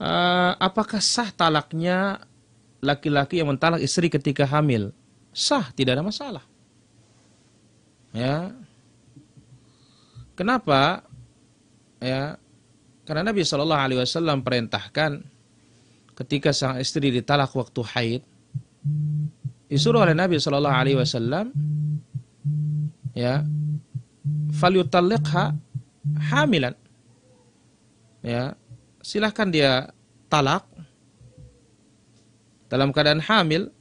uh, apakah sah talaknya laki-laki yang mentalak istri ketika hamil? Sah, tidak ada masalah. Ya. Kenapa? Ya. Karena Nabi Shallallahu alaihi wasallam perintahkan ketika sang istri ditalak waktu haid disuruh oleh Nabi Shallallahu alaihi wasallam ya falyutalliqha hamilan ya silahkan dia talak dalam keadaan hamil.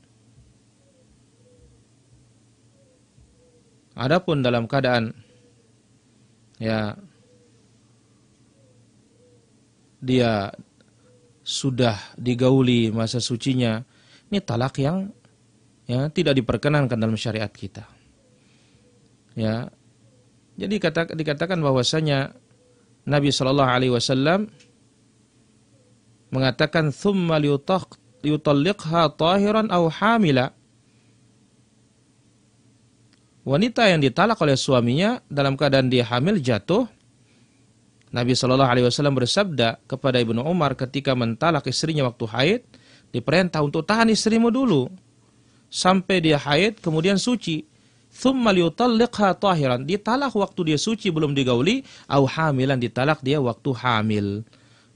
Adapun dalam keadaan ya dia sudah digauli masa sucinya, ini talak yang ya tidak diperkenankan dalam syariat kita. Ya. Jadi kata, dikatakan bahwasanya Nabi Shallallahu alaihi wasallam mengatakan thumma liutalliqha tahiran aw hamila. Wanita yang ditalak oleh suaminya dalam keadaan dia hamil jatuh. Nabi Shallallahu Alaihi Wasallam bersabda kepada ibnu Umar ketika mentalak istrinya waktu haid, diperintah untuk tahan istrimu dulu sampai dia haid kemudian suci. Thumma liutalliqha tahiran. Ditalak waktu dia suci belum digauli, aw hamilan ditalak dia waktu hamil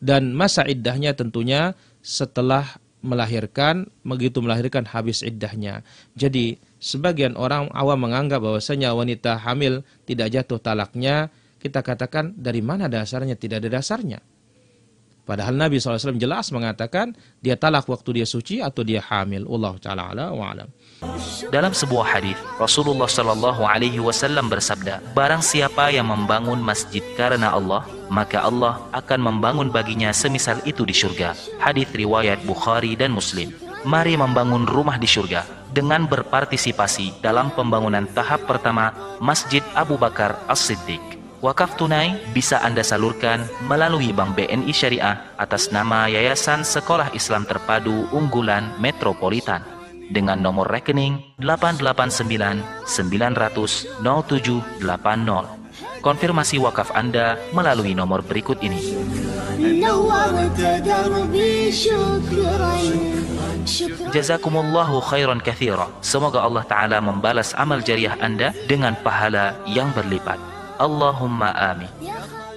dan masa iddahnya tentunya setelah melahirkan, begitu melahirkan habis iddahnya. Jadi sebagian orang awam menganggap bahwasanya wanita hamil tidak jatuh talaknya, kita katakan dari mana dasarnya? Tidak ada dasarnya. Padahal Nabi SAW jelas mengatakan dia talak waktu dia suci atau dia hamil. Allah taala wa alam. Dalam sebuah hadis Rasulullah Shallallahu bersabda, Barang siapa yang membangun masjid karena Allah, maka Allah akan membangun baginya semisal itu di surga. Hadis riwayat Bukhari dan Muslim. Mari membangun rumah di surga dengan berpartisipasi dalam pembangunan tahap pertama Masjid Abu Bakar As-Siddiq. Wakaf tunai bisa Anda salurkan melalui Bank BNI Syariah atas nama Yayasan Sekolah Islam Terpadu Unggulan Metropolitan dengan nomor rekening 889 900 0780. Konfirmasi wakaf Anda melalui nomor berikut ini. Jazakumullahu khairan kathira. Semoga Allah Ta'ala membalas amal jariah Anda dengan pahala yang berlipat. Allahumma amin.